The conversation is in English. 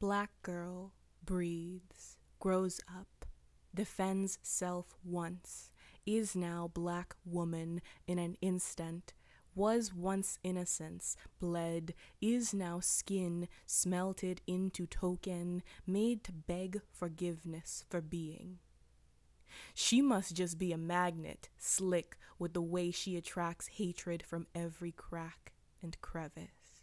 black girl breathes, grows up, defends self once, is now black woman in an instant, was once innocence, bled, is now skin, smelted into token, made to beg forgiveness for being. She must just be a magnet, slick with the way she attracts hatred from every crack and crevice.